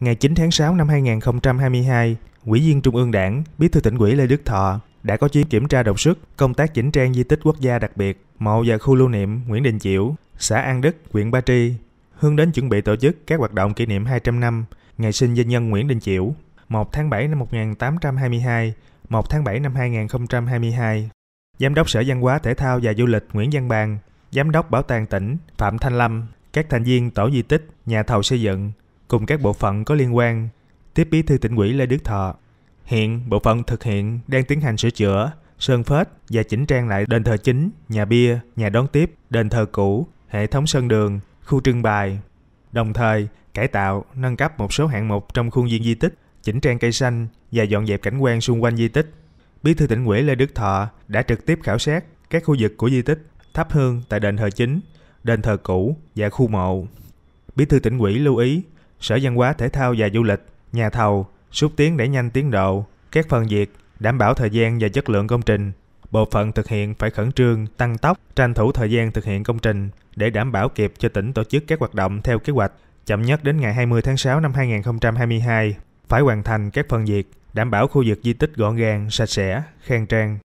Ngày 9 tháng 6 năm 2022, quỹ viên Trung ương Đảng, Bí thư tỉnh ủy Lê Đức Thọ đã có chuyến kiểm tra đột xuất công tác chỉnh trang di tích quốc gia đặc biệt mộ và khu lưu niệm Nguyễn Đình Chiểu, xã An Đức, huyện Ba Tri, hướng đến chuẩn bị tổ chức các hoạt động kỷ niệm 200 năm ngày sinh doanh nhân Nguyễn Đình Chiểu, 1 tháng 7 năm 1822, 1 tháng 7 năm 2022. Giám đốc Sở Văn hóa Thể thao và Du lịch Nguyễn Văn Bàn, Giám đốc Bảo tàng tỉnh Phạm Thanh Lâm, các thành viên tổ di tích, nhà thầu xây dựng, cùng các bộ phận có liên quan, tiếp bí thư tỉnh ủy Lê Đức Thọ. Hiện, bộ phận thực hiện đang tiến hành sửa chữa, sơn phết và chỉnh trang lại đền thờ chính, nhà bia, nhà đón tiếp, đền thờ cũ, hệ thống sân đường, khu trưng bày. Đồng thời, cải tạo, nâng cấp một số hạng mục trong khuôn viên di tích, chỉnh trang cây xanh và dọn dẹp cảnh quan xung quanh di tích. Bí thư tỉnh ủy Lê Đức Thọ đã trực tiếp khảo sát các khu vực của di tích, thắp hương tại đền thờ chính, đền thờ cũ và khu mộ. Bí thư tỉnh ủy lưu ý Sở Văn hóa Thể thao và Du lịch, nhà thầu, xúc tiến để nhanh tiến độ, các phần việc, đảm bảo thời gian và chất lượng công trình. Bộ phận thực hiện phải khẩn trương, tăng tốc, tranh thủ thời gian thực hiện công trình để đảm bảo kịp cho tỉnh tổ chức các hoạt động theo kế hoạch, chậm nhất đến ngày 20 tháng 6 năm 2022 phải hoàn thành các phần việc, đảm bảo khu vực di tích gọn gàng, sạch sẽ, khang trang.